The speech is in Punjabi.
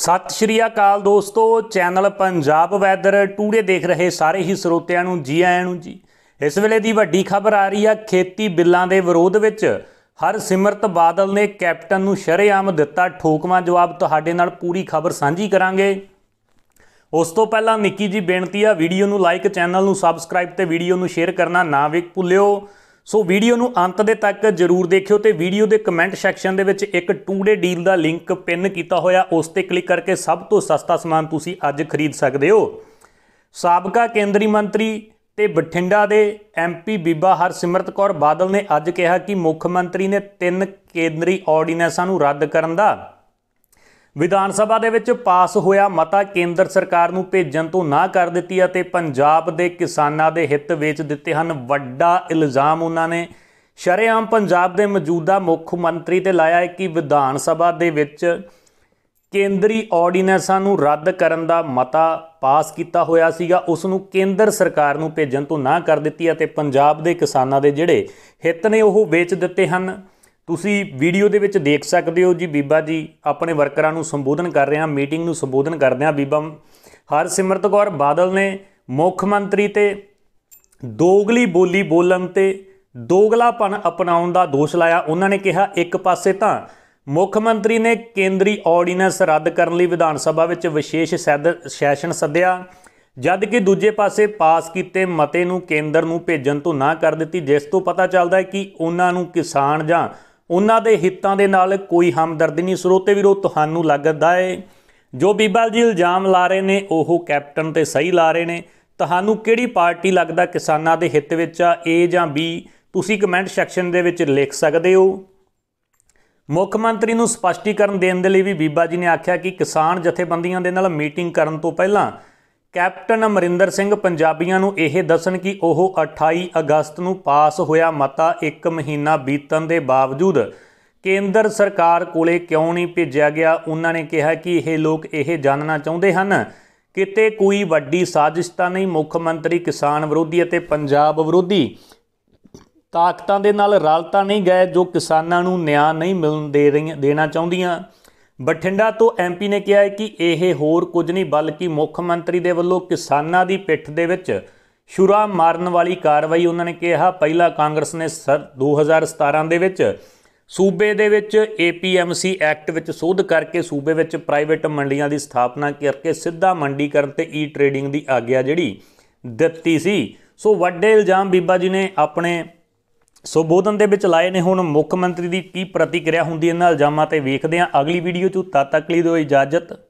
ਸਤਿ ਸ਼੍ਰੀ ਅਕਾਲ ਦੋਸਤੋ ਚੈਨਲ ਪੰਜਾਬ ਵੈਦਰ ਟੂਡੇ ਦੇਖ ਰਹੇ ਸਾਰੇ ਹੀ ਸਰੋਤਿਆਂ ਨੂੰ ਜੀ ਆਇਆਂ ਨੂੰ ਜੀ ਇਸ ਵੇਲੇ ਦੀ ਵੱਡੀ ਖਬਰ ਆ ਰਹੀ ਆ ਖੇਤੀ ਬਿੱਲਾਂ ਦੇ ਵਿਰੋਧ ਵਿੱਚ ਹਰ ਸਿਮਰਤ ਬਾਦਲ ਨੇ ਕੈਪਟਨ ਨੂੰ ਸ਼ਰੇਆਮ ਦਿੱਤਾ ਠੋਕਵਾ ਜਵਾਬ ਤੁਹਾਡੇ ਨਾਲ ਪੂਰੀ ਖਬਰ ਸਾਂਝੀ ਕਰਾਂਗੇ ਉਸ ਤੋਂ ਪਹਿਲਾਂ ਨਿੱਕੀ ਜੀ ਬੇਨਤੀ ਆ ਵੀਡੀਓ ਨੂੰ ਲਾਈਕ ਚੈਨਲ ਨੂੰ ਸਬਸਕ੍ਰਾਈਬ ਤੇ ਵੀਡੀਓ ਨੂੰ ਸ਼ੇਅਰ ਕਰਨਾ ਨਾ ਵੇਖ ਭੁੱਲਿਓ ਸੋ ਵੀਡੀਓ ਨੂੰ ਅੰਤ ਦੇ ਤੱਕ ਜਰੂਰ ਦੇਖਿਓ ਤੇ ਵੀਡੀਓ ਦੇ ਕਮੈਂਟ ਸੈਕਸ਼ਨ ਦੇ ਵਿੱਚ ਇੱਕ 2-ਡੇ ਡੀਲ ਦਾ ਲਿੰਕ ਪਿੰਨ ਕੀਤਾ ਹੋਇਆ ਉਸ ਤੇ ਕਲਿੱਕ ਕਰਕੇ ਸਭ ਤੋਂ ਸਸਤਾ ਸਮਾਨ ਤੁਸੀਂ ਅੱਜ ਖਰੀਦ ਸਕਦੇ ਹੋ ਸਾਬਕਾ ਕੇਂਦਰੀ ਮੰਤਰੀ ਤੇ ਬਠਿੰਡਾ ਦੇ ਐਮਪੀ ਬੀਬਾ ਹਰਸਿਮਰਤ ਕੌਰ ਬਾਦਲ ਨੇ ਅੱਜ ਕਿਹਾ ਕਿ ਮੁੱਖ ਮੰਤਰੀ ਨੇ ਤਿੰਨ ਕੇਂਦਰੀ ਆਰਡੀਨੈਂਸਾਂ ਨੂੰ ਰੱਦ ਕਰਨ ਦਾ ਵਿਧਾਨ ਸਭਾ ਦੇ ਵਿੱਚ ਪਾਸ ਹੋਇਆ ਮਤਾ ਕੇਂਦਰ ਸਰਕਾਰ ਨੂੰ ਭੇਜਣ ਤੋਂ ਨਾ ਕਰ ਦਿੱਤੀ ਅਤੇ ਪੰਜਾਬ ਦੇ ਕਿਸਾਨਾਂ ਦੇ ਹਿੱਤ ਵੇਚ ਦਿੱਤੇ ਹਨ ਵੱਡਾ ਇਲਜ਼ਾਮ ਉਹਨਾਂ ਨੇ ਸ਼ਰੇਆਮ ਪੰਜਾਬ ਦੇ ਮੌਜੂਦਾ ਮੁੱਖ ਮੰਤਰੀ ਤੇ ਲਾਇਆ ਹੈ ਕਿ ਵਿਧਾਨ ਸਭਾ ਦੇ ਵਿੱਚ ਕੇਂਦਰੀ ਆਰਡੀਨੈਂਸਾਂ ਨੂੰ ਰੱਦ ਕਰਨ ਦਾ ਮਤਾ ਪਾਸ ਕੀਤਾ ਹੋਇਆ ਸੀਗਾ ਉਸ ਨੂੰ ਕੇਂਦਰ ਸਰਕਾਰ ਨੂੰ ਭੇਜਣ ਤੋਂ ਨਾ ਕਰ ਦਿੱਤੀ ਅਤੇ ਪੰਜਾਬ ਦੇ ਕਿਸਾਨਾਂ ਦੇ ਜਿਹੜੇ ਹਿੱਤ ਨੇ ਉਹ ਵੇਚ ਦਿੱਤੇ ਹਨ ਤੁਸੀਂ ਵੀਡੀਓ ਦੇ ਵਿੱਚ ਦੇਖ ਸਕਦੇ ਹੋ ਜੀ ਬੀਬਾ ਜੀ ਆਪਣੇ ਵਰਕਰਾਂ ਨੂੰ ਸੰਬੋਧਨ ਕਰ ਰਹੇ ਹਾਂ ਮੀਟਿੰਗ ਨੂੰ ਸੰਬੋਧਨ ਕਰਦੇ ਹਾਂ ਬੀਬਾ ਹਰਸਿਮਰਤ ਕੌਰ ਬਾਦਲ ਨੇ ਮੁੱਖ ਮੰਤਰੀ ਤੇ ਦੋਗਲੀ ਬੋਲੀ ਬੋਲਣ ਤੇ ਦੋਗਲਾਪਨ ਅਪਣਾਉਣ ਦਾ ਦੋਸ਼ ਲਾਇਆ ਉਹਨਾਂ ਨੇ ਕਿਹਾ ਇੱਕ ਪਾਸੇ ਤਾਂ ਮੁੱਖ ਮੰਤਰੀ ਨੇ ਕੇਂਦਰੀ ਆਰਡੀਨੈਂਸ ਰੱਦ ਕਰਨ ਲਈ ਵਿਧਾਨ ਸਭਾ ਵਿੱਚ ਵਿਸ਼ੇਸ਼ ਸੈਸ਼ਨ ਸੱਦਿਆ ਜਦ ਕਿ ਦੂਜੇ ਪਾਸੇ ਪਾਸ ਕੀਤੇ ਮਤੇ ਨੂੰ ਕੇਂਦਰ ਨੂੰ ਭੇਜਣ ਤੋਂ ਨਾ ਕਰ ਦਿੱਤੀ ਜਿਸ ਤੋਂ ਪਤਾ ਚੱਲਦਾ ਹੈ ਕਿ ਉਹਨਾਂ ਨੂੰ ਕਿਸਾਨ ਜਾਂ ਉਹਨਾਂ ਦੇ ਹਿੱਤਾਂ ਦੇ ਨਾਲ ਕੋਈ ਹਮਦਰਦੀ ਨਹੀਂ ਸਰੋਤੇ ਵੀਰੋ ਤੁਹਾਨੂੰ ਲੱਗਦਾ ਏ ਜੋ ਬੀਬਲ ਜੀ ਇਲਜ਼ਾਮ ਲਾ ਰਹੇ ਨੇ ਉਹ ਕੈਪਟਨ ਤੇ ਸਹੀ ਲਾ ਰਹੇ ਨੇ ਤੁਹਾਨੂੰ ਕਿਹੜੀ ਪਾਰਟੀ ਲੱਗਦਾ ਕਿਸਾਨਾਂ ਦੇ ਹਿੱਤ ਵਿੱਚ ਆ ਏ ਜਾਂ ਬੀ ਤੁਸੀਂ ਕਮੈਂਟ ਸੈਕਸ਼ਨ ਦੇ ਵਿੱਚ ਲਿਖ ਸਕਦੇ ਹੋ ਮੁੱਖ ਮੰਤਰੀ ਨੂੰ ਸਪਸ਼ਟੀਕਰਨ ਦੇਣ ਦੇ ਲਈ ਵੀ ਬੀਬਾ ਜੀ ਨੇ ਆਖਿਆ ਕਿ ਕਿਸਾਨ ਜਥੇਬੰਦੀਆਂ ਦੇ ਨਾਲ ਮੀਟਿੰਗ ਕਰਨ ਤੋਂ ਪਹਿਲਾਂ ਕੈਪਟਨ ਅਮਰਿੰਦਰ ਸਿੰਘ ਪੰਜਾਬੀਆਂ ਨੂੰ ਇਹ ਦੱਸਣ ਕਿ ਉਹ 28 ਅਗਸਤ ਨੂੰ ਪਾਸ ਹੋਇਆ ਮਤਾ 1 ਮਹੀਨਾ ਬੀਤਣ ਦੇ ਬਾਵਜੂਦ ਕੇਂਦਰ ਸਰਕਾਰ ਕੋਲੇ ਕਿਉਂ ਨਹੀਂ ਭੇਜਿਆ ਗਿਆ ਉਹਨਾਂ ਨੇ ਕਿਹਾ ਕਿ ਇਹ ਲੋਕ ਇਹ ਜਾਣਨਾ ਚਾਹੁੰਦੇ ਹਨ ਕਿਤੇ ਕੋਈ ਵੱਡੀ ਸਾਜ਼ਿਸ਼ ਤਾਂ ਨਹੀਂ ਮੁੱਖ ਮੰਤਰੀ ਕਿਸਾਨ ਵਿਰੋਧੀ ਅਤੇ ਪੰਜਾਬ ਵਿਰੋਧੀ ਤਾਕਤਾਂ ਦੇ ਨਾਲ ਰਲਤਾ ਨਹੀਂ ਗਏ ਜੋ ਕਿਸਾਨਾਂ ਨੂੰ ਨਿਆਂ ਨਹੀਂ ਮਿਲਣ ਦੇ ਰਹੀਆਂ ਦੇਣਾ ਚਾਹੁੰਦੀਆਂ ਬਠਿੰਡਾ ਤੋਂ ਐਮਪੀ ਨੇ ਕਿਹਾ ਹੈ ਕਿ ਇਹ ਹੋਰ ਕੁਝ ਨਹੀਂ ਬਲਕਿ ਮੁੱਖ ਮੰਤਰੀ ਦੇ ਵੱਲੋਂ ਕਿਸਾਨਾਂ ਦੀ ਪਿੱਠ ਦੇ ਵਿੱਚ ਸ਼ੁਰਾ ਮਾਰਨ ਵਾਲੀ ਕਾਰਵਾਈ ਉਹਨਾਂ ਨੇ ਕਿਹਾ ਪਹਿਲਾ ਕਾਂਗਰਸ ਨੇ 2017 ਦੇ ਵਿੱਚ ਸੂਬੇ ਦੇ ਵਿੱਚ ਏਪੀਐਮਸੀ ਐਕਟ ਵਿੱਚ ਸੋਧ ਕਰਕੇ ਸੂਬੇ ਵਿੱਚ ਪ੍ਰਾਈਵੇਟ ਮੰਡੀਆਂ ਦੀ ਸਥਾਪਨਾ ਕਰਕੇ ਸਿੱਧਾ ਮੰਡੀਕਰਨ ਤੇ ਈ ਟ੍ਰੇਡਿੰਗ ਦੀ ਆਗਿਆ ਜਿਹੜੀ ਦਿੱਤੀ ਸੀ ਸੋ ਵੱਡੇ ਇਲਜ਼ਾਮ ਬੀਬਾ ਜੀ ਨੇ ਆਪਣੇ ਸੋਬੋਧਨ ਦੇ ਵਿੱਚ ਲਾਏ ਨੇ ਹੁਣ ਮੁੱਖ ਮੰਤਰੀ ਦੀ ਕੀ ਪ੍ਰਤੀਕਿਰਿਆ ਹੁੰਦੀ ਇਹਨਾਂ ਇਲਜ਼ਾਮਾਂ ਤੇ ਵੇਖਦੇ ਆਂ ਅਗਲੀ ਵੀਡੀਓ 'ਚ ਤਦ ਤੱਕ ਲਈ ਦਿਓ ਇਜਾਜ਼ਤ